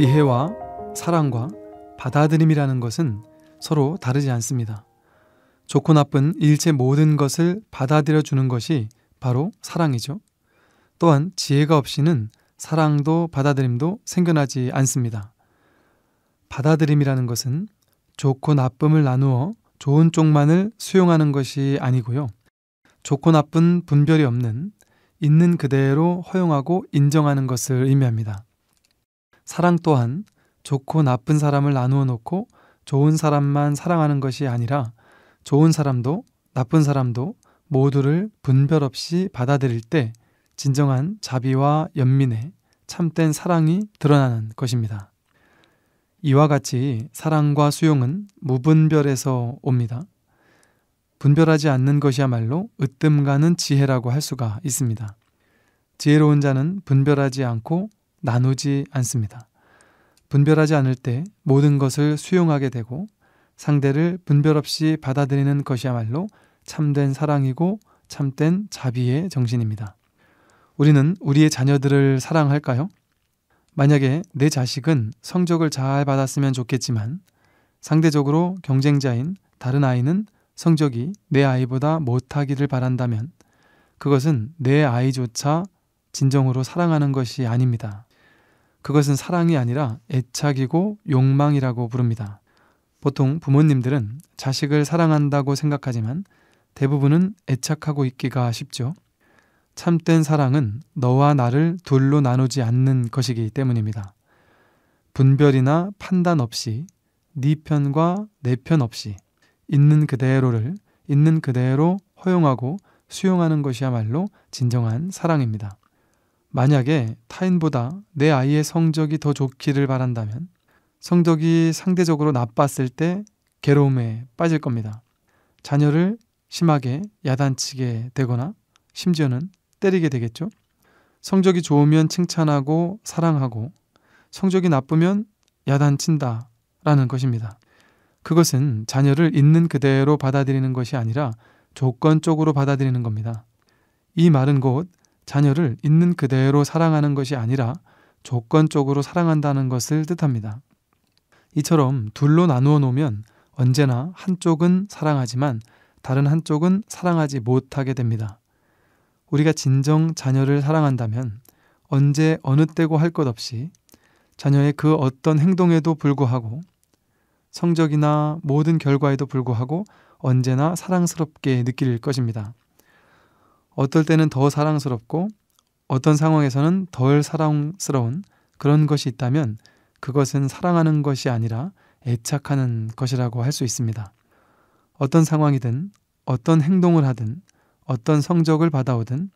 지혜와 사랑과 받아들임이라는 것은 서로 다르지 않습니다. 좋고 나쁜 일체 모든 것을 받아들여 주는 것이 바로 사랑이죠. 또한 지혜가 없이는 사랑도 받아들임도 생겨나지 않습니다. 받아들임이라는 것은 좋고 나쁨을 나누어 좋은 쪽만을 수용하는 것이 아니고요. 좋고 나쁜 분별이 없는 있는 그대로 허용하고 인정하는 것을 의미합니다. 사랑 또한 좋고 나쁜 사람을 나누어 놓고 좋은 사람만 사랑하는 것이 아니라 좋은 사람도 나쁜 사람도 모두를 분별 없이 받아들일 때 진정한 자비와 연민에 참된 사랑이 드러나는 것입니다. 이와 같이 사랑과 수용은 무분별에서 옵니다. 분별하지 않는 것이야말로 으뜸 가는 지혜라고 할 수가 있습니다. 지혜로운 자는 분별하지 않고 나누지 않습니다. 분별하지 않을 때 모든 것을 수용하게 되고 상대를 분별 없이 받아들이는 것이야말로 참된 사랑이고 참된 자비의 정신입니다. 우리는 우리의 자녀들을 사랑할까요? 만약에 내 자식은 성적을 잘 받았으면 좋겠지만 상대적으로 경쟁자인 다른 아이는 성적이 내 아이보다 못하기를 바란다면 그것은 내 아이조차 진정으로 사랑하는 것이 아닙니다. 그것은 사랑이 아니라 애착이고 욕망이라고 부릅니다. 보통 부모님들은 자식을 사랑한다고 생각하지만 대부분은 애착하고 있기가 쉽죠. 참된 사랑은 너와 나를 둘로 나누지 않는 것이기 때문입니다. 분별이나 판단 없이 네 편과 내 편 없이 있는 그대로를 있는 그대로 허용하고 수용하는 것이야말로 진정한 사랑입니다. 만약에 타인보다 내 아이의 성적이 더 좋기를 바란다면 성적이 상대적으로 나빴을 때 괴로움에 빠질 겁니다. 자녀를 심하게 야단치게 되거나 심지어는 때리게 되겠죠. 성적이 좋으면 칭찬하고 사랑하고 성적이 나쁘면 야단친다 라는 것입니다. 그것은 자녀를 있는 그대로 받아들이는 것이 아니라 조건적으로 받아들이는 겁니다. 이 말은 곧 자녀를 있는 그대로 사랑하는 것이 아니라 조건적으로 사랑한다는 것을 뜻합니다. 이처럼 둘로 나누어 놓으면 언제나 한쪽은 사랑하지만 다른 한쪽은 사랑하지 못하게 됩니다. 우리가 진정 자녀를 사랑한다면 언제 어느 때고 할 것 없이 자녀의 그 어떤 행동에도 불구하고 성적이나 모든 결과에도 불구하고 언제나 사랑스럽게 느낄 것입니다. 어떨 때는 더 사랑스럽고 어떤 상황에서는 덜 사랑스러운 그런 것이 있다면 그것은 사랑하는 것이 아니라 애착하는 것이라고 할 수 있습니다. 어떤 상황이든 어떤 행동을 하든 어떤 성적을 받아오든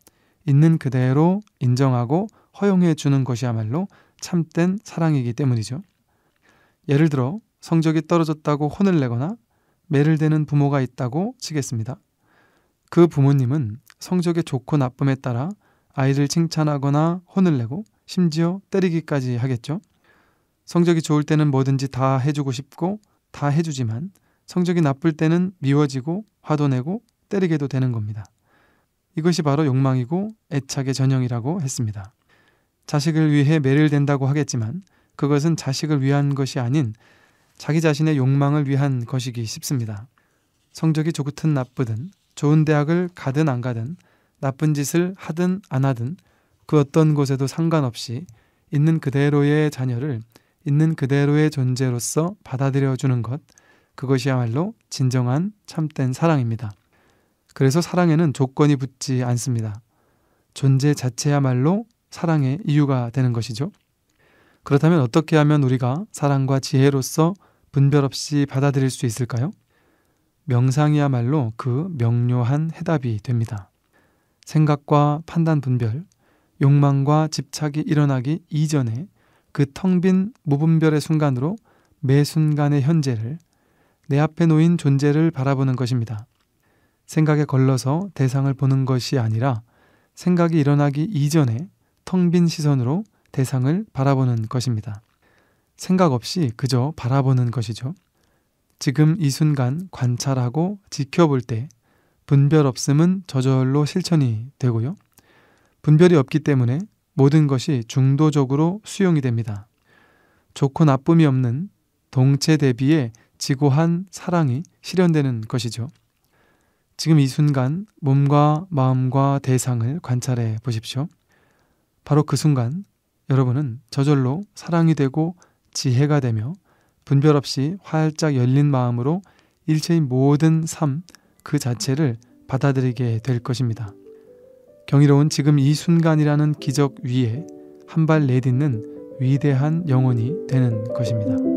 있는 그대로 인정하고 허용해 주는 것이야말로 참된 사랑이기 때문이죠. 예를 들어 성적이 떨어졌다고 혼을 내거나 매를 대는 부모가 있다고 치겠습니다. 그 부모님은 성적이 좋고 나쁨에 따라 아이를 칭찬하거나 혼을 내고 심지어 때리기까지 하겠죠. 성적이 좋을 때는 뭐든지 다 해주고 싶고 다 해주지만 성적이 나쁠 때는 미워지고 화도 내고 때리게도 되는 겁니다. 이것이 바로 욕망이고 애착의 전형이라고 했습니다. 자식을 위해 매를댄다고 하겠지만 그것은 자식을 위한 것이 아닌 자기 자신의 욕망을 위한 것이기 쉽습니다. 성적이 좋든 나쁘든 좋은 대학을 가든 안 가든 나쁜 짓을 하든 안 하든 그 어떤 곳에도 상관없이 있는 그대로의 자녀를 있는 그대로의 존재로서 받아들여 주는 것 그것이야말로 진정한 참된 사랑입니다. 그래서 사랑에는 조건이 붙지 않습니다. 존재 자체야말로 사랑의 이유가 되는 것이죠. 그렇다면 어떻게 하면 우리가 사랑과 지혜로서 분별 없이 받아들일 수 있을까요? 명상이야말로 그 명료한 해답이 됩니다. 생각과 판단 분별, 욕망과 집착이 일어나기 이전에 그 텅 빈 무분별의 순간으로 매 순간의 현재를 내 앞에 놓인 존재를 바라보는 것입니다. 생각에 걸러서 대상을 보는 것이 아니라 생각이 일어나기 이전에 텅 빈 시선으로 대상을 바라보는 것입니다. 생각 없이 그저 바라보는 것이죠. 지금 이 순간 관찰하고 지켜볼 때 분별 없음은 저절로 실천이 되고요. 분별이 없기 때문에 모든 것이 중도적으로 수용이 됩니다. 좋고 나쁨이 없는 동체 대비의 지고한 사랑이 실현되는 것이죠. 지금 이 순간 몸과 마음과 대상을 관찰해 보십시오. 바로 그 순간 여러분은 저절로 사랑이 되고 지혜가 되며 분별 없이 활짝 열린 마음으로 일체의 모든 삶 그 자체를 받아들이게 될 것입니다. 경이로운 지금 이 순간이라는 기적 위에 한 발 내딛는 위대한 영혼이 되는 것입니다.